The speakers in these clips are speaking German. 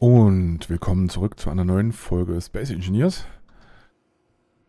Und willkommen zurück zu einer neuen Folge Space Engineers.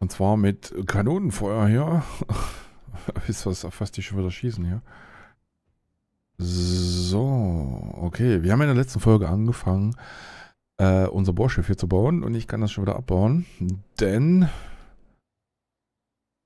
Und zwar mit Kanonenfeuer hier. Ist was, auf was die schon wieder schießen hier. So, okay. Wir haben in der letzten Folge angefangen, äh, unser Bohrschiff hier zu bauen. Und ich kann das schon wieder abbauen, denn...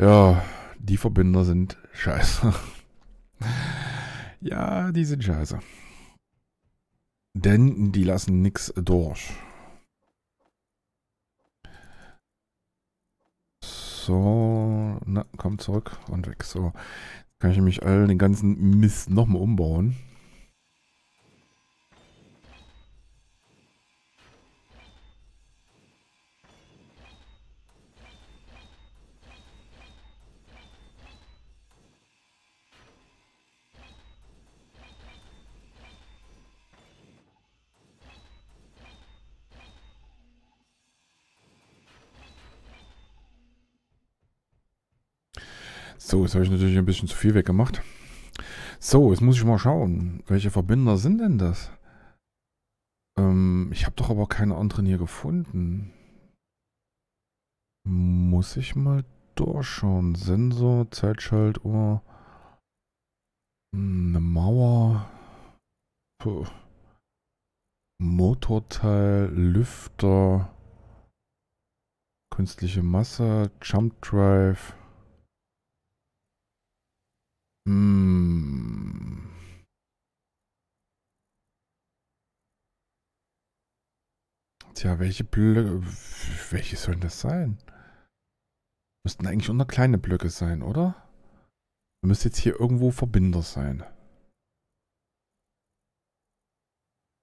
Ja, die Verbinder sind scheiße. ja, die sind scheiße. Denn die lassen nichts durch. So, na, komm zurück und weg. So, kann ich nämlich all den ganzen Mist nochmal umbauen. So, jetzt habe ich natürlich ein bisschen zu viel weggemacht. So, jetzt muss ich mal schauen. Welche Verbinder sind denn das? Ähm, ich habe doch aber keine anderen hier gefunden. Muss ich mal durchschauen. Sensor, Zeitschaltuhr, eine Mauer, Puh. Motorteil, Lüfter, künstliche Masse, Jump Drive. Hm. Tja, welche Blöcke. Welche sollen das sein? Müssten eigentlich unter kleine Blöcke sein, oder? Müsste jetzt hier irgendwo Verbinder sein.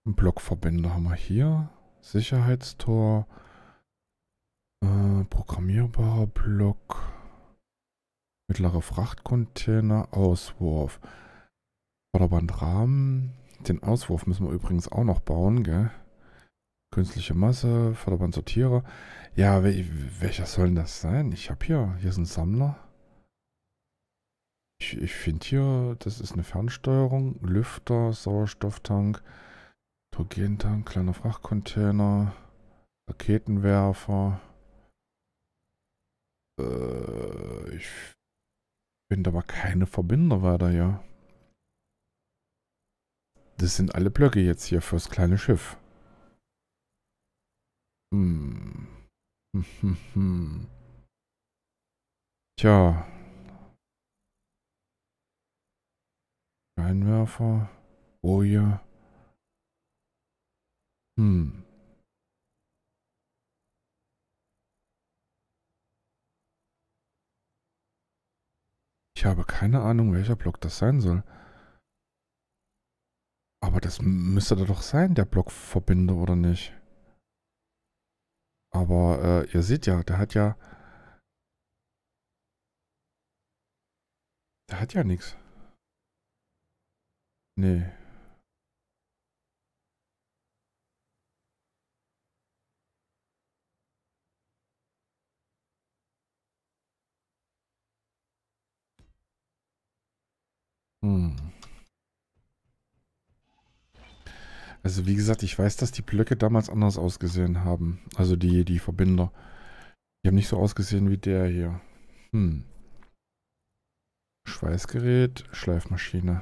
Ein Blockverbinder haben wir hier. Sicherheitstor. Äh, programmierbarer Block. Mittlere Frachtcontainer, Auswurf. Vorderbandrahmen. Den Auswurf müssen wir übrigens auch noch bauen, gell? Künstliche Masse, Vorderbandsortierer. Ja, wel welcher soll denn das sein? Ich habe hier, hier ist ein Sammler. Ich, ich finde hier, das ist eine Fernsteuerung. Lüfter, Sauerstofftank, Hydrogentank, kleiner Frachtcontainer, Raketenwerfer. Äh, ich Findet aber keine Verbinder weiter, ja. Das sind alle Blöcke jetzt hier fürs kleine Schiff. Hm. Hm, hm, hm. Tja. Scheinwerfer. ja. Hm. Ich habe keine Ahnung, welcher Block das sein soll. Aber das müsste da doch sein, der Blockverbinder, oder nicht? Aber äh, ihr seht ja, der hat ja... Der hat ja nichts. Nee. Also wie gesagt, ich weiß, dass die Blöcke damals anders ausgesehen haben. Also die, die Verbinder. Die haben nicht so ausgesehen wie der hier. Hm. Schweißgerät, Schleifmaschine.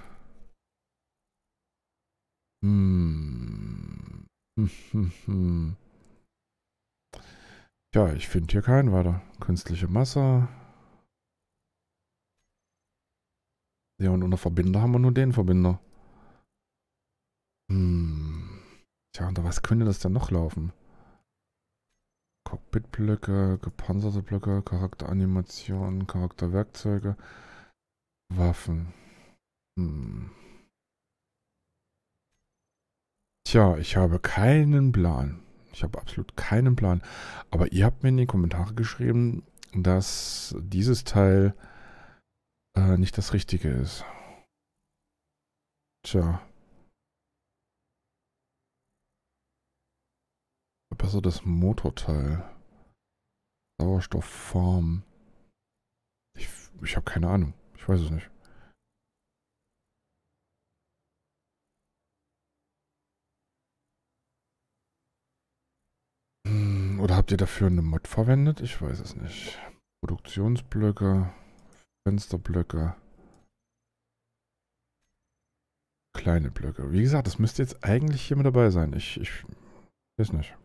Hm. Hm, hm, hm. Tja, ich finde hier keinen weiter. Künstliche Masse. Ja, und unter Verbinder haben wir nur den Verbinder. Hm. Tja, unter was könnte das denn noch laufen? Cockpitblöcke, gepanzerte Blöcke, Charakteranimationen, Charakterwerkzeuge, Waffen. Hm. Tja, ich habe keinen Plan. Ich habe absolut keinen Plan. Aber ihr habt mir in die Kommentare geschrieben, dass dieses Teil äh, nicht das Richtige ist. Tja. Verbessert das Motorteil. Sauerstoffform. Ich, ich habe keine Ahnung. Ich weiß es nicht. Hm, oder habt ihr dafür eine Mod verwendet? Ich weiß es nicht. Produktionsblöcke, Fensterblöcke, kleine Blöcke. Wie gesagt, das müsste jetzt eigentlich hier mit dabei sein. Ich, ich weiß nicht.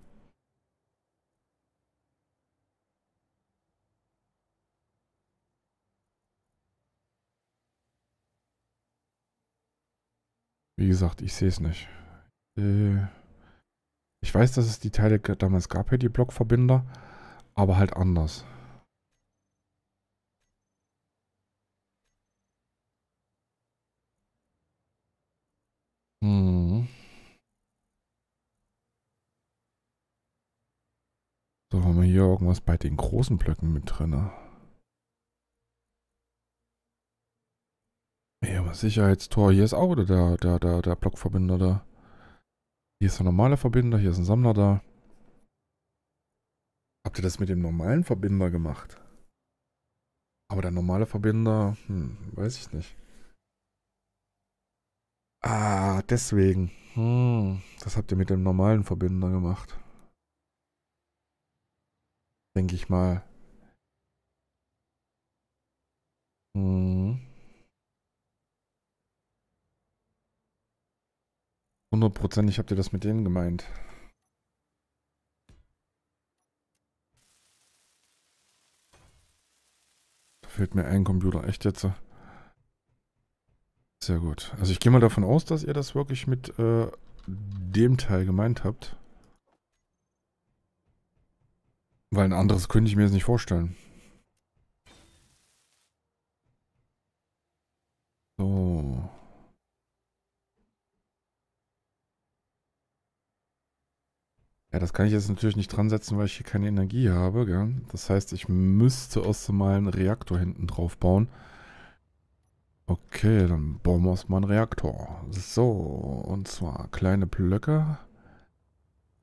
Wie gesagt, ich sehe es nicht. Äh, ich weiß, dass es die Teile damals gab, hier die Blockverbinder, aber halt anders. Hm. So, haben wir hier irgendwas bei den großen Blöcken mit drin. Sicherheitstor. Hier ist auch der, der, der, der Blockverbinder da. Hier ist der normale Verbinder, hier ist ein Sammler da. Habt ihr das mit dem normalen Verbinder gemacht? Aber der normale Verbinder, hm, weiß ich nicht. Ah, deswegen. Hm, das habt ihr mit dem normalen Verbinder gemacht. Denke ich mal. Hm. hundertprozentig habt ihr das mit denen gemeint. Da fehlt mir ein Computer, echt jetzt. Sehr gut. Also ich gehe mal davon aus, dass ihr das wirklich mit äh, dem Teil gemeint habt. Weil ein anderes könnte ich mir jetzt nicht vorstellen. das kann ich jetzt natürlich nicht dran setzen, weil ich hier keine Energie habe. Gell? Das heißt, ich müsste erstmal einen Reaktor hinten drauf bauen. Okay, dann bauen wir erstmal einen Reaktor. So, und zwar kleine Blöcke.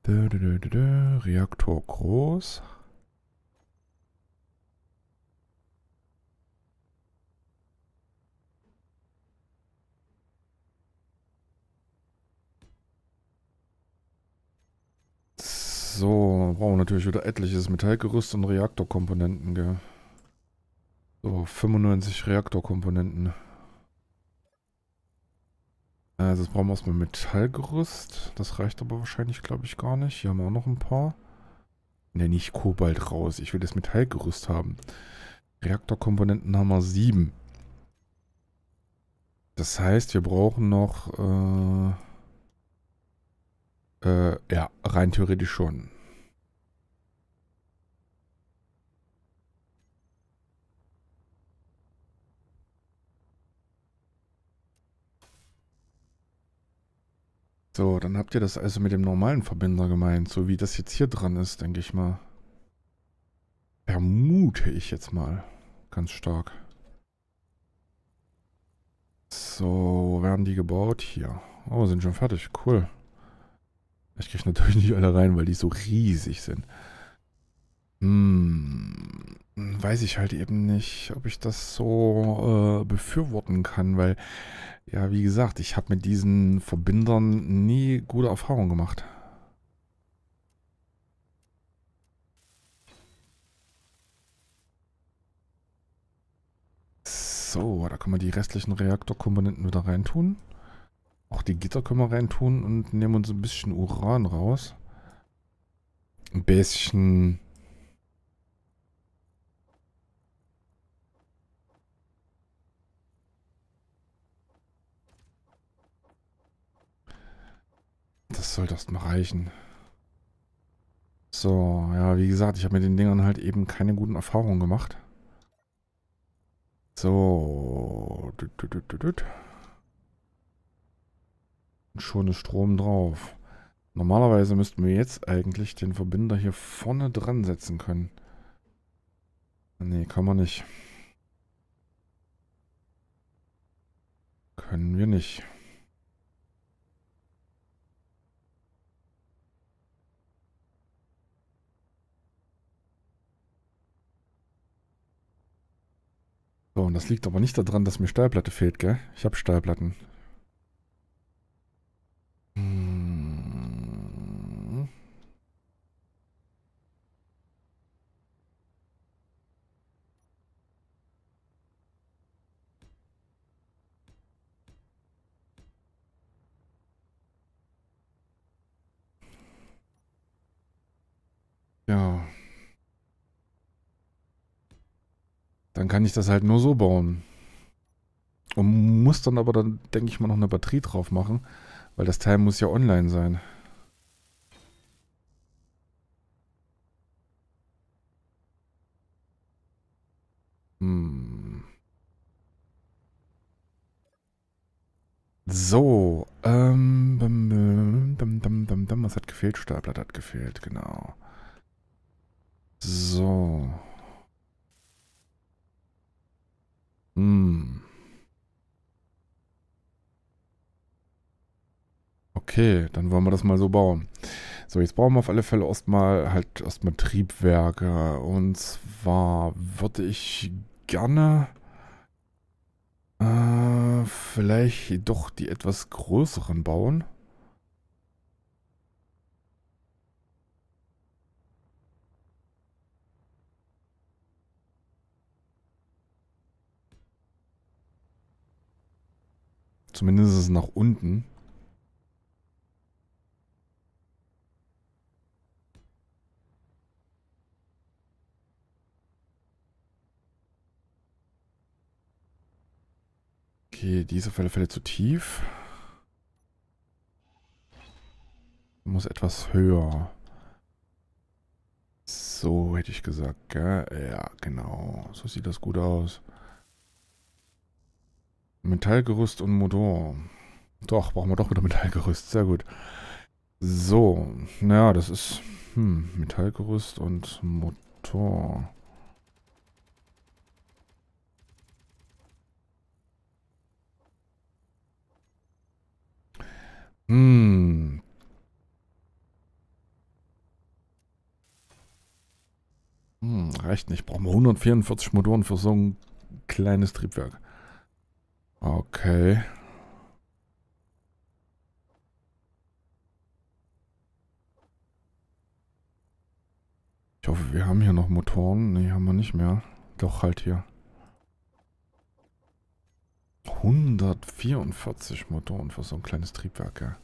Reaktor groß. So, brauchen wir natürlich wieder etliches Metallgerüst und Reaktorkomponenten, gell. So, 95 Reaktorkomponenten. Also jetzt brauchen wir erstmal Metallgerüst. Das reicht aber wahrscheinlich, glaube ich, gar nicht. Hier haben wir auch noch ein paar. Ne, nicht Kobalt raus. Ich will das Metallgerüst haben. Reaktorkomponenten haben wir 7. Das heißt, wir brauchen noch... Äh äh, ja, rein theoretisch schon. So, dann habt ihr das also mit dem normalen Verbinder gemeint, so wie das jetzt hier dran ist, denke ich mal. Vermute ich jetzt mal. Ganz stark. So, werden die gebaut? Hier. Oh, sind schon fertig. Cool. Ich kriege natürlich nicht alle rein, weil die so riesig sind. Hm, weiß ich halt eben nicht, ob ich das so äh, befürworten kann, weil, ja, wie gesagt, ich habe mit diesen Verbindern nie gute Erfahrungen gemacht. So, da können wir die restlichen Reaktorkomponenten wieder reintun. Auch die Gitter können wir reintun und nehmen uns ein bisschen Uran raus. Ein bisschen... Das sollte erstmal reichen. So, ja, wie gesagt, ich habe mit den Dingern halt eben keine guten Erfahrungen gemacht. So. Düt, düt, düt, düt. Und schon ist Strom drauf. Normalerweise müssten wir jetzt eigentlich den Verbinder hier vorne dran setzen können. Nee, kann man nicht. Können wir nicht. So, und das liegt aber nicht daran, dass mir Stahlplatte fehlt, gell? Ich habe Stahlplatten. kann ich das halt nur so bauen. Und muss dann aber dann, denke ich mal, noch eine Batterie drauf machen, weil das Teil muss ja online sein. Hm. So, ähm, dum, dum, dum, was hat gefehlt? Stapler hat gefehlt, genau. So. Hm. Okay, dann wollen wir das mal so bauen. So, jetzt brauchen wir auf alle Fälle erstmal halt erstmal Triebwerke. Und zwar würde ich gerne äh, vielleicht doch die etwas größeren bauen. Zumindest ist es nach unten. Okay, diese Fälle fällt zu tief. Muss etwas höher. So hätte ich gesagt, gell? Ja, genau. So sieht das gut aus. Metallgerüst und Motor. Doch, brauchen wir doch wieder Metallgerüst. Sehr gut. So, naja, das ist hm, Metallgerüst und Motor. Hm. Hm, reicht nicht. Brauchen wir 144 Motoren für so ein kleines Triebwerk. Okay. Ich hoffe, wir haben hier noch Motoren. Ne, haben wir nicht mehr. Doch, halt hier. 144 Motoren für so ein kleines Triebwerk, ja.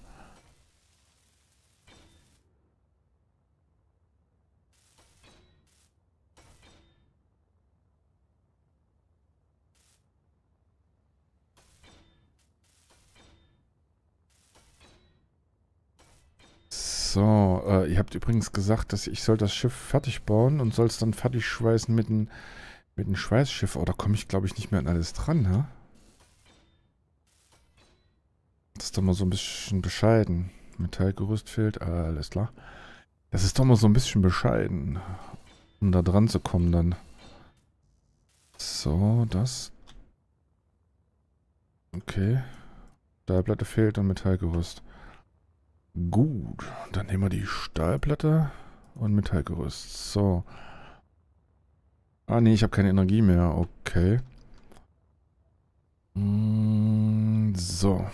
ihr habt übrigens gesagt, dass ich soll das Schiff fertig bauen und soll es dann fertig schweißen mit einem mit ein Schweißschiff. Oh, da komme ich, glaube ich, nicht mehr an alles dran, ha? Das ist doch mal so ein bisschen bescheiden. Metallgerüst fehlt, alles klar. Das ist doch mal so ein bisschen bescheiden, um da dran zu kommen dann. So, das. Okay. Stahlplatte fehlt und Metallgerüst. Gut, dann nehmen wir die Stahlplatte und Metallgerüst. So. Ah, nee, ich habe keine Energie mehr. Okay. Mm, so.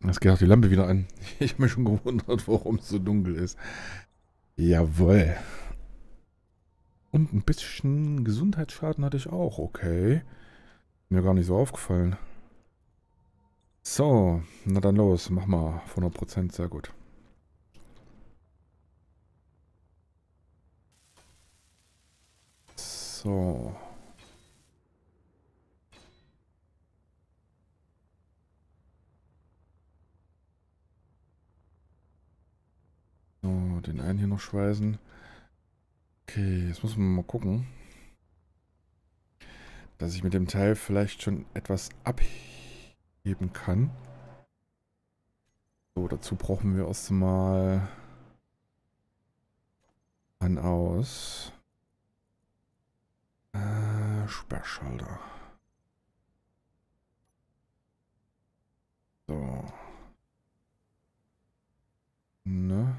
Jetzt geht auch die Lampe wieder an. Ich habe mich schon gewundert, warum es so dunkel ist. Jawoll. Und ein bisschen Gesundheitsschaden hatte ich auch. Okay. Mir gar nicht so aufgefallen. So, na dann los, mach mal 100%, sehr gut. So. So, den einen hier noch schweißen. Okay, jetzt müssen wir mal gucken, dass ich mit dem Teil vielleicht schon etwas abhebe geben kann. So, dazu brauchen wir erstmal an aus. Äh, Sperrschalter. So. Ne?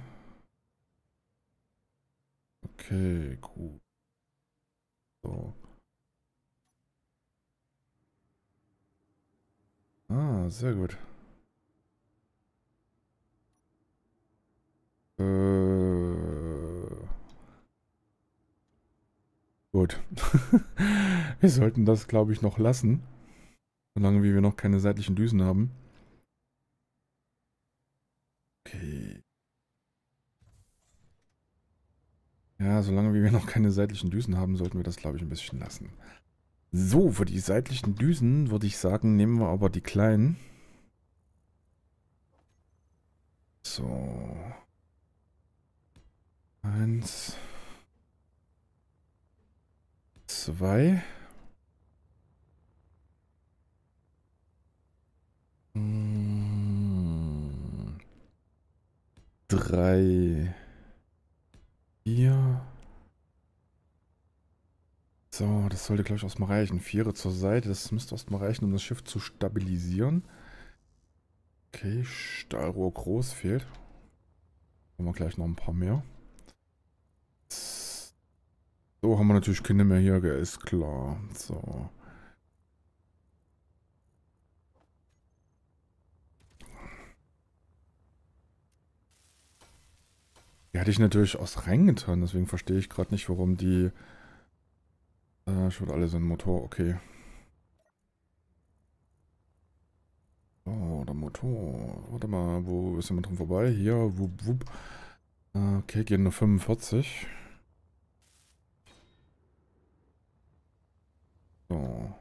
Okay, gut. So. Ah, sehr gut. Äh. Gut. wir sollten das, glaube ich, noch lassen. Solange wir noch keine seitlichen Düsen haben. Okay. Ja, solange wir noch keine seitlichen Düsen haben, sollten wir das, glaube ich, ein bisschen lassen. So, für die seitlichen Düsen würde ich sagen, nehmen wir aber die kleinen. So. Eins. Zwei. Hm. Drei. Vier. So, das sollte, glaube ich, erstmal reichen. Viere zur Seite, das müsste erstmal reichen, um das Schiff zu stabilisieren. Okay, Stahlrohr groß fehlt. Haben wir gleich noch ein paar mehr. So haben wir natürlich keine mehr hier, ist klar. So. Die hatte ich natürlich aus reingetan, deswegen verstehe ich gerade nicht, warum die äh, schon alle sind Motor, okay. Oh, der Motor. Warte mal, wo ist jemand dran vorbei? Hier, wupp, wupp. Äh, okay, gehen nur 45. So.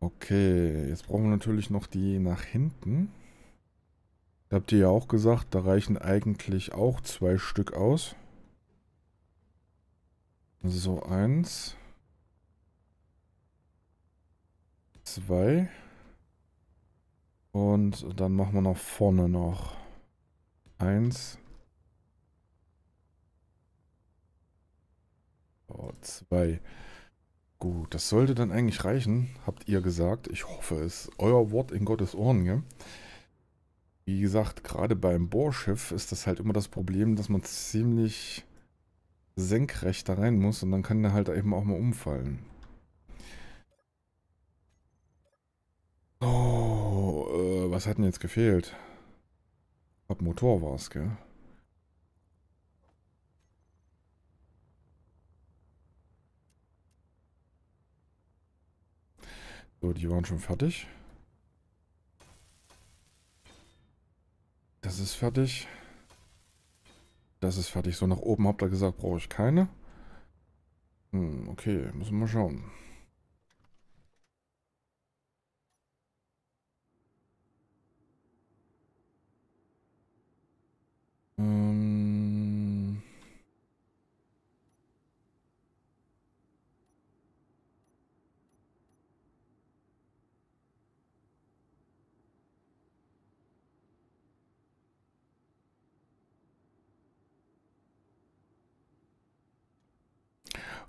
Okay, jetzt brauchen wir natürlich noch die nach hinten. Da habt ihr ja auch gesagt, da reichen eigentlich auch zwei Stück aus. So, eins. Zwei. Und dann machen wir nach vorne noch. Eins. Oh, zwei. Gut, das sollte dann eigentlich reichen, habt ihr gesagt. Ich hoffe es. Euer Wort in Gottes Ohren, gell? Wie gesagt, gerade beim Bohrschiff ist das halt immer das Problem, dass man ziemlich senkrecht da rein muss und dann kann der halt eben auch mal umfallen. Oh, äh, was hat denn jetzt gefehlt? Ab Motor war es, gell? So, die waren schon fertig. Das ist fertig. Das ist fertig. So, nach oben habt ihr gesagt, brauche ich keine. Hm, okay, müssen wir schauen.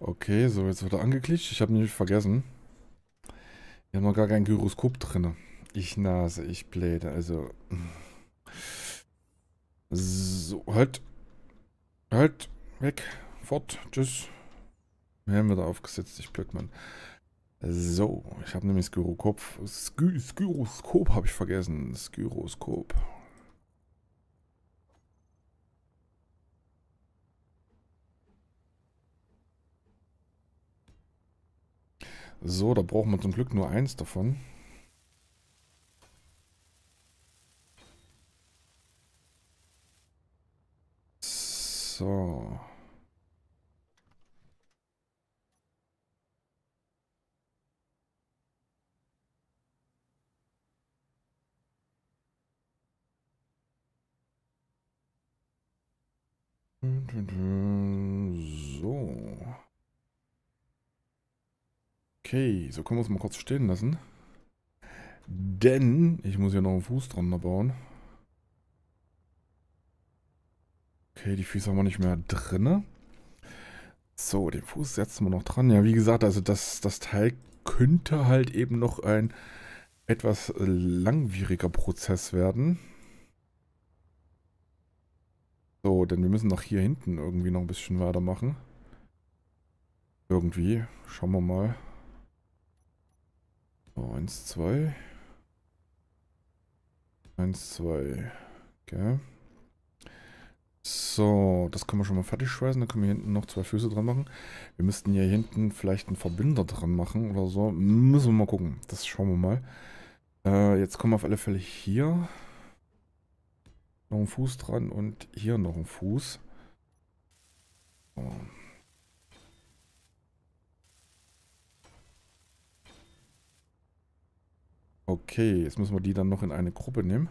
Okay, so, jetzt wird er angeklitscht. Ich habe nämlich vergessen. Wir haben noch gar kein Gyroskop drin. Ich Nase, ich bläde, also... So, halt. Halt, weg, fort, tschüss. Wir haben wieder aufgesetzt, ich Blödmann. So, ich habe nämlich Gyroskop. Sky Skyroskop habe ich vergessen. Skyroskop. So, da brauchen wir zum Glück nur eins davon. So. Okay, so können wir es mal kurz stehen lassen. Denn ich muss hier noch einen Fuß dran bauen. Okay, die Füße haben wir nicht mehr drin. So, den Fuß setzen wir noch dran. Ja, wie gesagt, also das, das Teil könnte halt eben noch ein etwas langwieriger Prozess werden. So, denn wir müssen nach hier hinten irgendwie noch ein bisschen weitermachen. Irgendwie. Schauen wir mal. So, oh, eins, zwei. Eins, Okay. So, das können wir schon mal fertig schweißen. Dann können wir hinten noch zwei Füße dran machen. Wir müssten hier hinten vielleicht einen Verbinder dran machen oder so. Müssen wir mal gucken. Das schauen wir mal. Äh, jetzt kommen wir auf alle Fälle hier noch einen Fuß dran und hier noch einen Fuß. So. Okay, jetzt müssen wir die dann noch in eine Gruppe nehmen.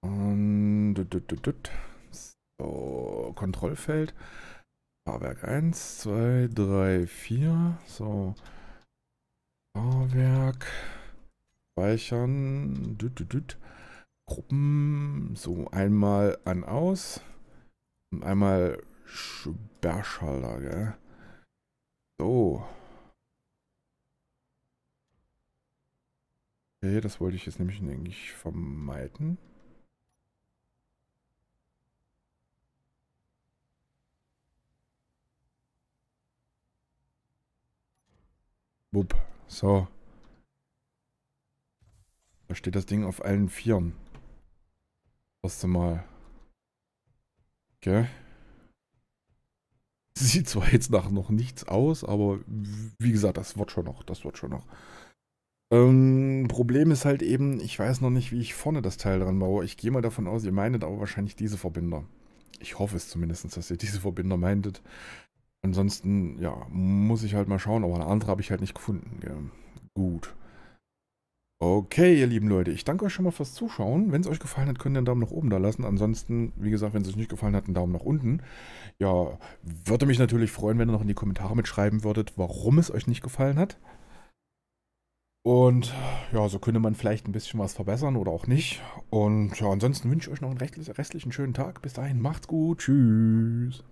Und so, Kontrollfeld. Fahrwerk 1, 2, 3, 4. So. Fahrwerk. Speichern. Düt, düt, düt. Gruppen. So, einmal an aus. Und einmal Sperrschalter, gell? So. Okay, das wollte ich jetzt nämlich eigentlich vermeiden. Wupp. So. Da steht das Ding auf allen Vieren. Erste Mal. Okay. Sieht zwar jetzt nach noch nichts aus, aber wie gesagt, das wird schon noch. Das wird schon noch. Ähm, Problem ist halt eben, ich weiß noch nicht, wie ich vorne das Teil dran baue. Ich gehe mal davon aus, ihr meintet aber wahrscheinlich diese Verbinder. Ich hoffe es zumindest, dass ihr diese Verbinder meintet. Ansonsten, ja, muss ich halt mal schauen, aber eine andere habe ich halt nicht gefunden. Ja, gut. Okay, ihr lieben Leute, ich danke euch schon mal fürs Zuschauen. Wenn es euch gefallen hat, könnt ihr einen Daumen nach oben da lassen. Ansonsten, wie gesagt, wenn es euch nicht gefallen hat, einen Daumen nach unten. Ja, würde mich natürlich freuen, wenn ihr noch in die Kommentare mitschreiben würdet, warum es euch nicht gefallen hat. Und ja, so könnte man vielleicht ein bisschen was verbessern oder auch nicht. Und ja, ansonsten wünsche ich euch noch einen restlichen schönen Tag. Bis dahin, macht's gut. Tschüss.